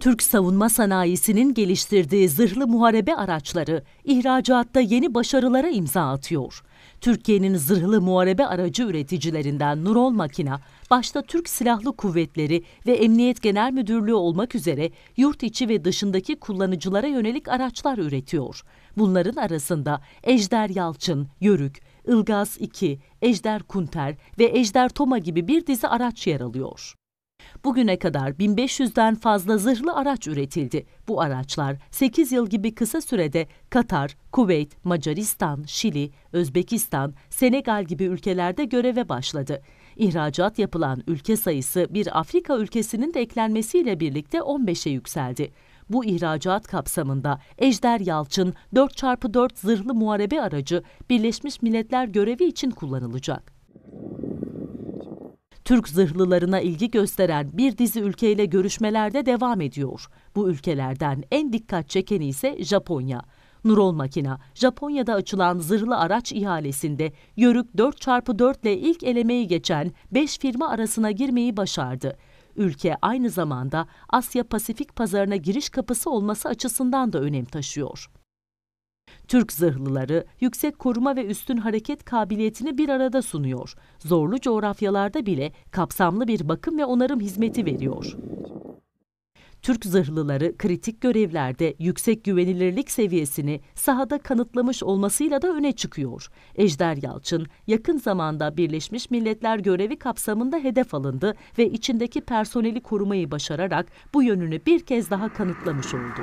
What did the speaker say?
Türk savunma sanayisinin geliştirdiği zırhlı muharebe araçları ihracatta yeni başarılara imza atıyor. Türkiye'nin zırhlı muharebe aracı üreticilerinden Nurol Makina, başta Türk Silahlı Kuvvetleri ve Emniyet Genel Müdürlüğü olmak üzere yurt içi ve dışındaki kullanıcılara yönelik araçlar üretiyor. Bunların arasında Ejder Yalçın, Yörük, Ilgaz 2, Ejder Kunter ve Ejder Toma gibi bir dizi araç yer alıyor. Bugüne kadar 1500'den fazla zırhlı araç üretildi. Bu araçlar 8 yıl gibi kısa sürede Katar, Kuveyt, Macaristan, Şili, Özbekistan, Senegal gibi ülkelerde göreve başladı. İhracat yapılan ülke sayısı bir Afrika ülkesinin de eklenmesiyle birlikte 15'e yükseldi. Bu ihracat kapsamında Ejder Yalçın 4x4 zırhlı muharebe aracı Birleşmiş Milletler görevi için kullanılacak. Türk zırhlılarına ilgi gösteren bir dizi ülkeyle görüşmelerde devam ediyor. Bu ülkelerden en dikkat çekeni ise Japonya. Nurol Makina, Japonya'da açılan zırhlı araç ihalesinde Yörük 4x4 ile ilk elemeyi geçen 5 firma arasına girmeyi başardı. Ülke aynı zamanda Asya Pasifik pazarına giriş kapısı olması açısından da önem taşıyor. Türk zırhlıları yüksek koruma ve üstün hareket kabiliyetini bir arada sunuyor. Zorlu coğrafyalarda bile kapsamlı bir bakım ve onarım hizmeti veriyor. Türk zırhlıları kritik görevlerde yüksek güvenilirlik seviyesini sahada kanıtlamış olmasıyla da öne çıkıyor. Ejder Yalçın yakın zamanda Birleşmiş Milletler görevi kapsamında hedef alındı ve içindeki personeli korumayı başararak bu yönünü bir kez daha kanıtlamış oldu.